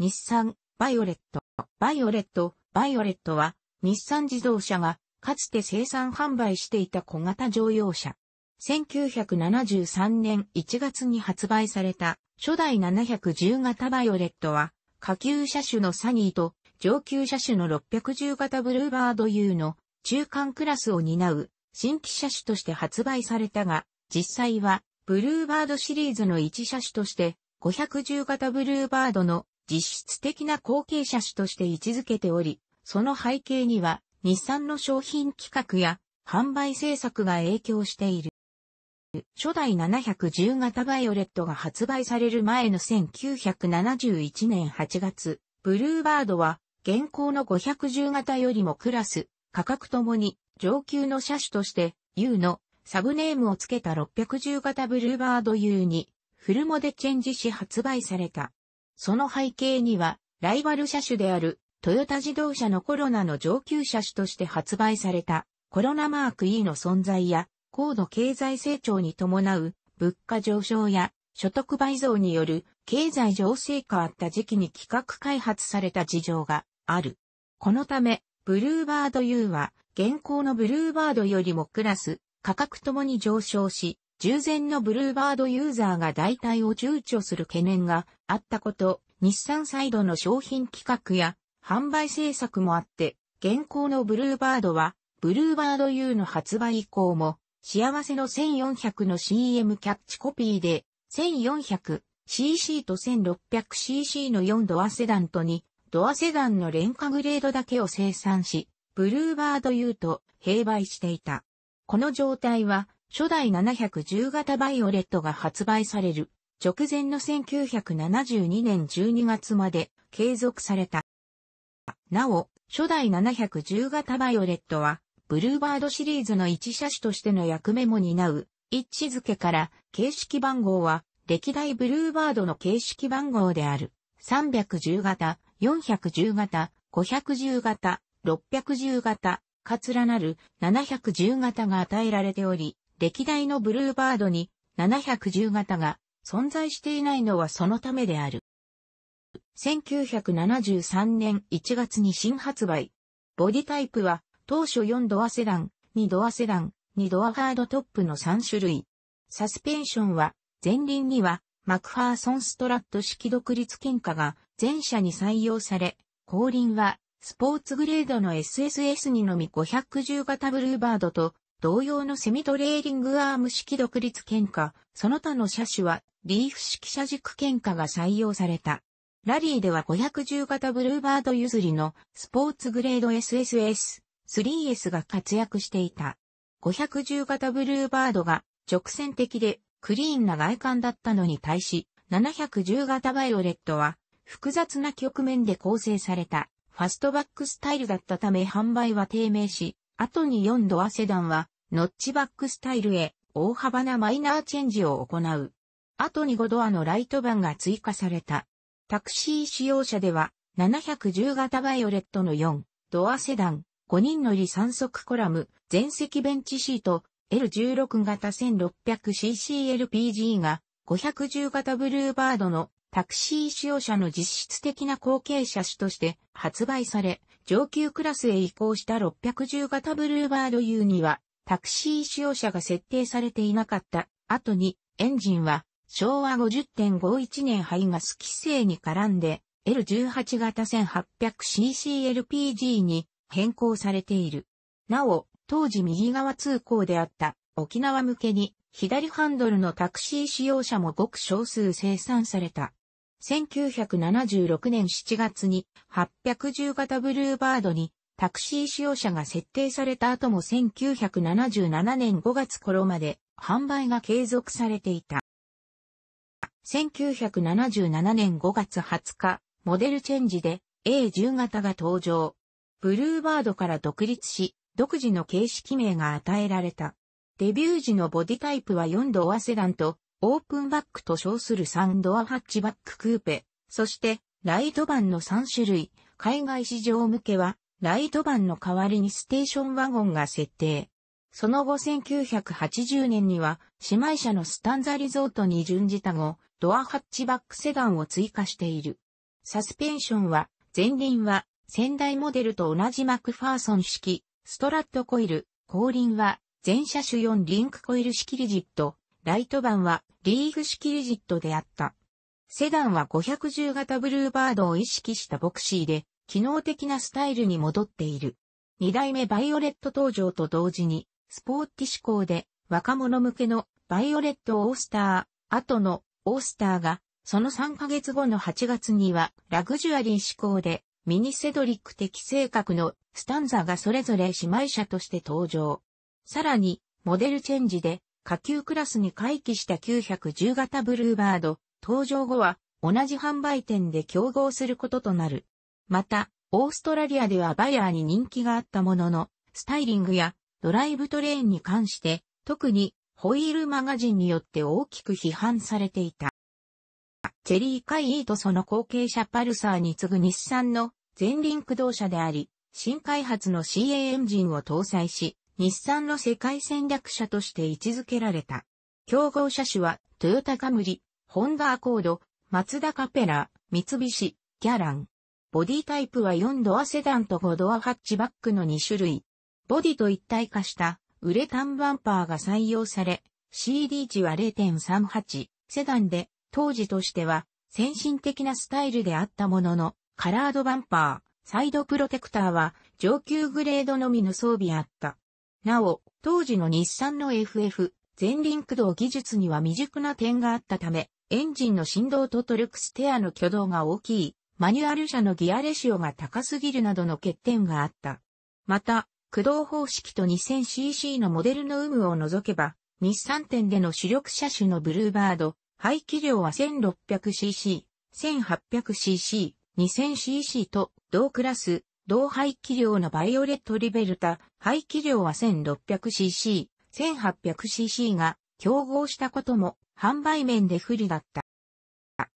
日産、バイオレット。バイオレット、バイオレットは、日産自動車が、かつて生産販売していた小型乗用車。1973年1月に発売された、初代710型バイオレットは、下級車種のサニーと、上級車種の610型ブルーバード U の中間クラスを担う新規車種として発売されたが、実際はブルーバードシリーズの1車種として510型ブルーバードの実質的な後継車種として位置づけており、その背景には、日産の商品企画や販売政策が影響している。初代710型バイオレットが発売される前の1971年8月、ブルーバードは現行の510型よりもクラス、価格ともに上級の車種として U のサブネームを付けた610型ブルーバード U にフルモデチェンジし発売された。その背景には、ライバル車種である、トヨタ自動車のコロナの上級車種として発売された、コロナマーク E の存在や、高度経済成長に伴う、物価上昇や、所得倍増による、経済情勢化あった時期に企画開発された事情がある。このため、ブルーバード U は、現行のブルーバードよりもクラス、価格ともに上昇し、従前のブルーバードユーザーが代替を躊躇する懸念があったこと、日産サイドの商品企画や販売政策もあって、現行のブルーバードは、ブルーバード U の発売以降も、幸せの1400の CM キャッチコピーで、1400cc と 1600cc の4ドアセダントに、ドアセダンの廉価グレードだけを生産し、ブルーバード U と併売していた。この状態は、初代710型バイオレットが発売される直前の1972年12月まで継続された。なお、初代710型バイオレットは、ブルーバードシリーズの一車種としての役目も担う、位置づけから形式番号は、歴代ブルーバードの形式番号である、310型、410型、510型、610型、かつらなる710型が与えられており、歴代のブルーバードに710型が存在していないのはそのためである。1973年1月に新発売。ボディタイプは当初4ドアセダン、2ドアセダン、2ドアハードトップの3種類。サスペンションは前輪にはマクファーソンストラット式独立喧嘩が全車に採用され、後輪はスポーツグレードの SSS にのみ510型ブルーバードと同様のセミトレーリングアーム式独立喧嘩、その他の車種はリーフ式車軸喧嘩が採用された。ラリーでは510型ブルーバード譲りのスポーツグレード SSS、3S が活躍していた。510型ブルーバードが直線的でクリーンな外観だったのに対し、710型バイオレットは複雑な局面で構成されたファストバックスタイルだったため販売は低迷し、後に4ドアセダンは、ノッチバックスタイルへ大幅なマイナーチェンジを行う。後に5ドアのライトバンが追加された。タクシー使用者では、710型バイオレットの4、ドアセダン、5人乗り3足コラム、全席ベンチシート、L16 型 1600ccLPG が、510型ブルーバードのタクシー使用者の実質的な後継車種として発売され、上級クラスへ移行した610型ブルーバード U には、タクシー使用者が設定されていなかった後に、エンジンは昭和50.51年排ガス規制に絡んで L18 型 1800ccLPG に変更されている。なお、当時右側通行であった沖縄向けに左ハンドルのタクシー使用者もごく少数生産された。1976年7月に810型ブルーバードにタクシー使用者が設定された後も1977年5月頃まで販売が継続されていた。1977年5月20日、モデルチェンジで A10 型が登場。ブルーバードから独立し、独自の形式名が与えられた。デビュー時のボディタイプは4度アセダンとオープンバックと称する3ドアハッチバッククーペ、そしてライトンの3種類、海外市場向けはライトンの代わりにステーションワゴンが設定。その後1980年には姉妹車のスタンザリゾートに準じた後、ドアハッチバックセダンを追加している。サスペンションは、前輪は先代モデルと同じマクファーソン式、ストラットコイル、後輪は全車種4リンクコイル式リジット、ライト版はリーグ式リジットであった。セダンは510型ブルーバードを意識したボクシーで、機能的なスタイルに戻っている。二代目バイオレット登場と同時に、スポーティ志向で若者向けのバイオレットオースター、後のオースターが、その3ヶ月後の8月にはラグジュアリー志向でミニセドリック的性格のスタンザがそれぞれ姉妹者として登場。さらに、モデルチェンジで下級クラスに回帰した910型ブルーバード、登場後は同じ販売店で競合することとなる。また、オーストラリアではバイヤーに人気があったものの、スタイリングやドライブトレーンに関して、特にホイールマガジンによって大きく批判されていた。チェリー・カイ・イーとその後継者パルサーに次ぐ日産の前輪駆動車であり、新開発の CA エンジンを搭載し、日産の世界戦略者として位置づけられた。競合車種は、トヨタカムリ、ホンダアコード、マツダカペラ、三菱、ギャラン。ボディタイプは4ドアセダンと5ドアハッチバックの2種類。ボディと一体化したウレタンバンパーが採用され、CD 値は0.38、セダンで、当時としては先進的なスタイルであったものの、カラードバンパー、サイドプロテクターは上級グレードのみの装備あった。なお、当時の日産の FF、前輪駆動技術には未熟な点があったため、エンジンの振動とトルクステアの挙動が大きい、マニュアル車のギアレシオが高すぎるなどの欠点があった。また、駆動方式と 2000cc のモデルの有無を除けば、日産店での主力車種のブルーバード、排気量は 1600cc、1800cc、2000cc と同クラス同排気量のバイオレットリベルタ、排気量は 1600cc、1800cc が競合したことも販売面で不利だった。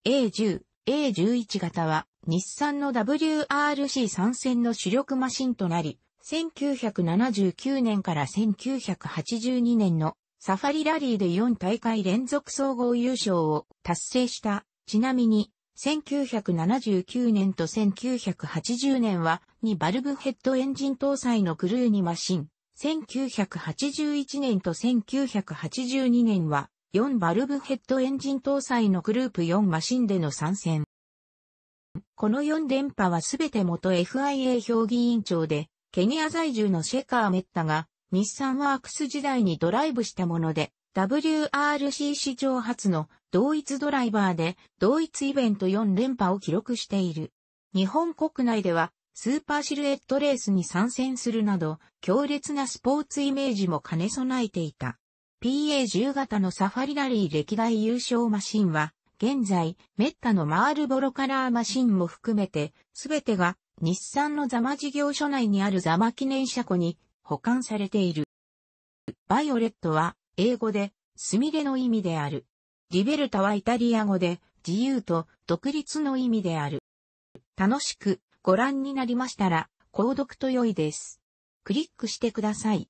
A10、A11 型は日産の WRC 参戦の主力マシンとなり、1979年から1982年のサファリラリーで4大会連続総合優勝を達成した。ちなみに1979年と1980年は2バルブヘッドエンジン搭載のクルーにマシン。1981年と1982年は4バルブヘッドエンジン搭載のグループ4マシンでの参戦。この4連覇はすべて元 FIA 評議委員長で、ケニア在住のシェカー・メッタが、日産ワークス時代にドライブしたもので、WRC 史上初の同一ドライバーで同一イベント4連覇を記録している。日本国内ではスーパーシルエットレースに参戦するなど強烈なスポーツイメージも兼ね備えていた。PA10 型のサファリラリー歴代優勝マシンは現在メッタのマールボロカラーマシンも含めて全てが日産のザマ事業所内にあるザマ記念車庫に保管されている。バイオレットは英語でスミレの意味である。リベルタはイタリア語で自由と独立の意味である。楽しくご覧になりましたら、購読と良いです。クリックしてください。